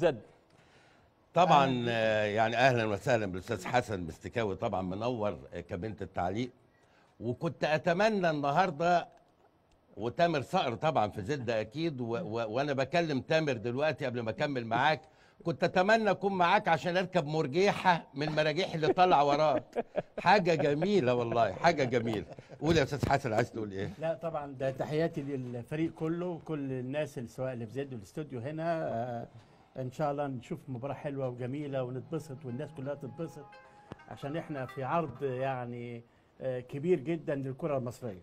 زد طبعا آه. آه، يعني اهلا وسهلا بالاستاذ حسن مستكاوي طبعا منور آه، كابينه التعليق وكنت اتمنى النهارده وتامر صقر طبعا في زد اكيد و و وانا بكلم تامر دلوقتي قبل ما اكمل معاك كنت اتمنى اكون معاك عشان اركب مرجيحه من المراجيح اللي طلع وراك حاجه جميله والله حاجه جميله قول يا استاذ حسن عايز تقول ايه لا طبعا ده تحياتي للفريق كله وكل الناس اللي سواء اللي في زد والاستوديو هنا آه ان شاء الله نشوف مباراه حلوه وجميله ونتبسط والناس كلها تتبسط عشان احنا في عرض يعني آه، كبير جدا للكره المصريه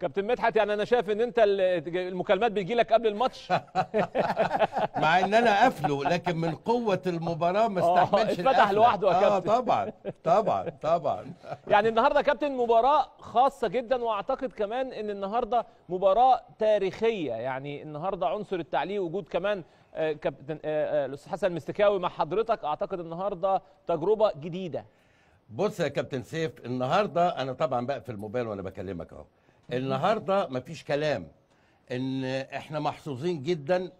كابتن مدحت يعني انا شايف ان انت المكالمات بتجي لك قبل الماتش مع ان انا قافله لكن من قوه المباراه ما آه، استحملش اتفتح لوحده يا آه، كابتن اه طبعا طبعا طبعا يعني النهارده كابتن مباراه خاصه جدا واعتقد كمان ان النهارده مباراه تاريخيه يعني النهارده عنصر التعليق وجود كمان آه، كابتن الاستاذ حسن مستكاوي مع حضرتك اعتقد النهارده تجربه جديده بص يا كابتن سيف النهارده انا طبعا بقفل الموبايل وانا بكلمك اهو النهارده مفيش كلام ان احنا محظوظين جدا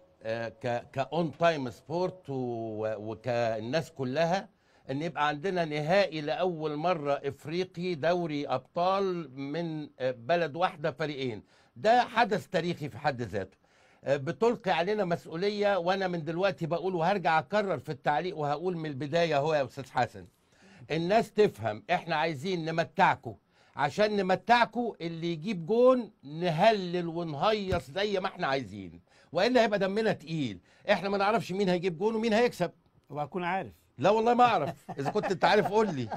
كاون تايم سبورت وكالناس كلها ان يبقى عندنا نهائي لاول مره افريقي دوري ابطال من آه، بلد واحده فريقين ده حدث تاريخي في حد ذاته آه، بتلقي علينا مسؤوليه وانا من دلوقتي بقول وهرجع اكرر في التعليق وهقول من البدايه هو يا استاذ حسن الناس تفهم احنا عايزين نمتعكم عشان نمتعكم اللي يجيب جون نهلل ونهيص زي ما احنا عايزين والا هيبقى دمنا تقيل احنا ما نعرفش مين هيجيب جون ومين هيكسب وهكون عارف لا والله ما اعرف اذا كنت انت عارف قول لي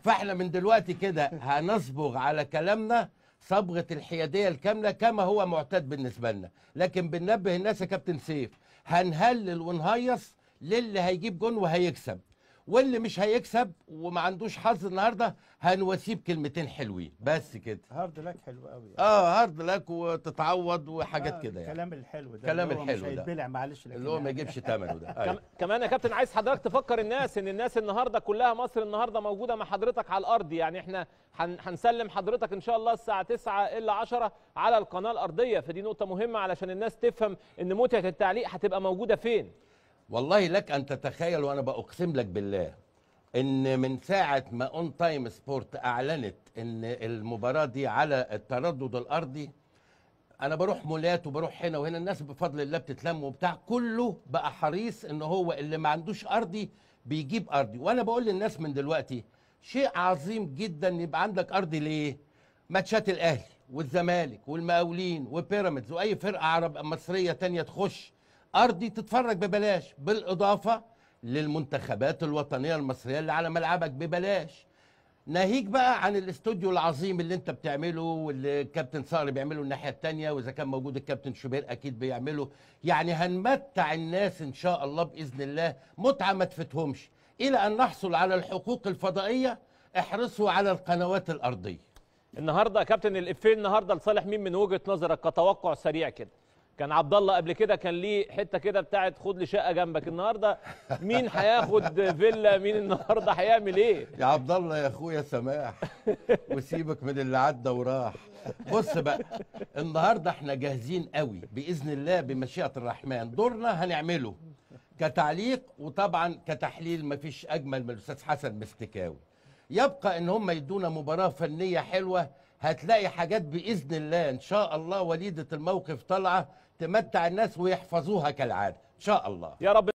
فاحنا من دلوقتي كده هنصبغ على كلامنا صبغه الحياديه الكامله كما هو معتاد بالنسبه لنا لكن بننبه الناس يا كابتن سيف هنهلل ونهيص للي هيجيب جون وهيكسب واللي مش هيكسب وما عندوش حظ النهارده هنواسيه بكلمتين حلوين بس كده هارد لك حلو قوي يعني. اه هارد لك وتتعوض وحاجات آه كده يعني الكلام الحلو ده الكلام الحلو ده هيتبلع معلش اللي هو ما يجيبش ثمنه يعني. ده أيوه. كمان يا كابتن عايز حضرتك تفكر الناس ان الناس النهارده كلها مصر النهارده موجوده مع حضرتك على الارض يعني احنا هنسلم حضرتك ان شاء الله الساعه 9 الا 10 على القناه الارضيه فدي نقطه مهمه علشان الناس تفهم ان متعه التعليق هتبقى موجوده فين والله لك ان تتخيل وانا باقسم لك بالله ان من ساعه ما اون تايم سبورت اعلنت ان المباراه دي على التردد الارضي انا بروح مولات وبروح هنا وهنا الناس بفضل الله بتتلم وبتاع كله بقى حريص ان هو اللي ما عندوش ارضي بيجيب ارضي وانا بقول للناس من دلوقتي شيء عظيم جدا يبقى عندك ارضي ليه ماتشات الاهلي والزمالك والمقاولين وبيراميدز واي فرقه عرب مصريه تانية تخش ارضي تتفرج ببلاش بالاضافه للمنتخبات الوطنيه المصريه اللي على ملعبك ببلاش ناهيك بقى عن الاستوديو العظيم اللي انت بتعمله واللي الكابتن صقر بيعمله الناحيه الثانيه واذا كان موجود الكابتن شوبير اكيد بيعمله يعني هنمتع الناس ان شاء الله باذن الله متعه ما تفتهمش الى ان نحصل على الحقوق الفضائيه احرصوا على القنوات الارضيه النهارده يا كابتن الافيه النهارده لصالح مين من وجهه نظرك كتوقع سريع كده كان عبد الله قبل كده كان ليه حته كده بتاعت خد لي شقه جنبك النهارده مين هياخد فيلا مين النهارده هيعمل ايه يا عبد الله يا اخويا سماح وسيبك من اللي عدى وراح بص بقى النهارده احنا جاهزين قوي باذن الله بمشيئه الرحمن دورنا هنعمله كتعليق وطبعا كتحليل مفيش اجمل من الاستاذ حسن مستكاوي يبقى ان هم يدونا مباراه فنيه حلوه هتلاقي حاجات باذن الله ان شاء الله وليده الموقف طالعه تمتع الناس ويحفظوها كالعادة إن شاء الله يا رب